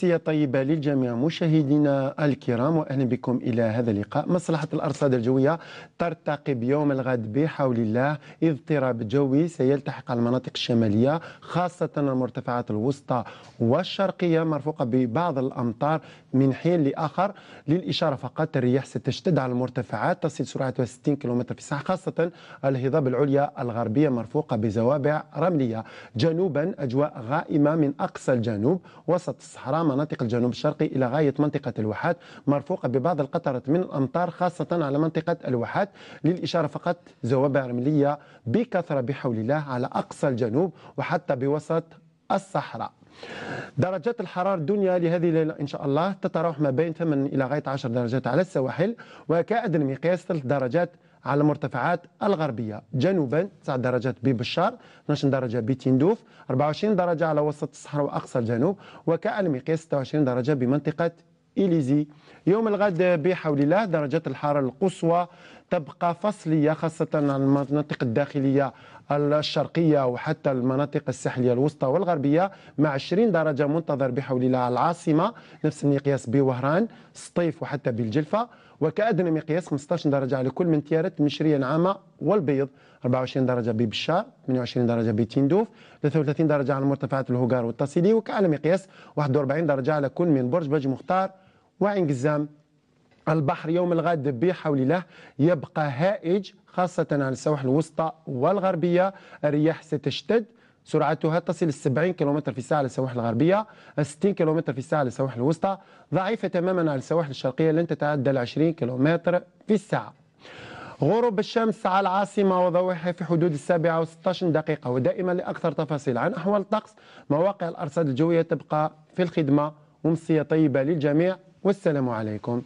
أمسية طيبة للجميع مشاهدينا الكرام وأهلا بكم إلى هذا اللقاء مصلحة الأرصاد الجوية ترتقي بيوم الغد بحول الله اضطراب جوي سيلتحق المناطق الشمالية خاصة المرتفعات الوسطى والشرقية مرفوقة ببعض الأمطار من حين لآخر للإشارة فقط الرياح ستشتد على المرتفعات تصل سرعتها 60 كم في الساعة خاصة الهضاب العليا الغربية مرفوقة بزوابع رملية جنوبا أجواء غائمة من أقصى الجنوب وسط الصحراء مناطق الجنوب الشرقي إلى غاية منطقة الواحات مرفوقة ببعض القطرات من الأمطار خاصة على منطقة الواحات للإشارة فقط زوابع رملية بكثرة بحول الله على أقصى الجنوب وحتى بوسط الصحراء درجات الحرارة الدنيا لهذه الليلة إن شاء الله تتراوح ما بين 8 إلى غاية 10 درجات على السواحل وكأدنى مقياس 3 درجات على المرتفعات الغربيه جنوبا 9 درجات ببشار 12 درجه بتندوف 24 درجه على وسط الصحراء واقصى الجنوب مقياس 26 درجه بمنطقه إليزي يوم الغد بحول الله درجات الحرارة القصوى تبقى فصلية خاصة المناطق الداخلية الشرقية وحتى المناطق الساحلية الوسطى والغربية مع 20 درجة منتظر بحول الله العاصمة نفس المقياس بوهران سطيف وحتى بالجلفة وكأدنى مقياس 15 درجة على كل من تيارات مشرية العامة والبيض 24 درجة ببشار 28 درجة بتندوف 33 درجة على مرتفعات الهوغار والتصيلي وكأعلى مقياس 41 درجة على كل من برج بج مختار وعين قزام البحر يوم الغد بحول الله يبقى هائج خاصة على السواحل الوسطى والغربية الرياح ستشتد سرعتها تصل 70 كم في الساعة على السواحل الغربية 60 كم في الساعة على السواحل الوسطى ضعيفة تماما على السواحل الشرقية لن تتعدى 20 كم في الساعة غروب الشمس على العاصمة وضوئها في حدود السابعة و16 دقيقة ودائما لأكثر تفاصيل عن أحوال الطقس مواقع الأرصاد الجوية تبقى في الخدمة أمسية طيبة للجميع والسلام عليكم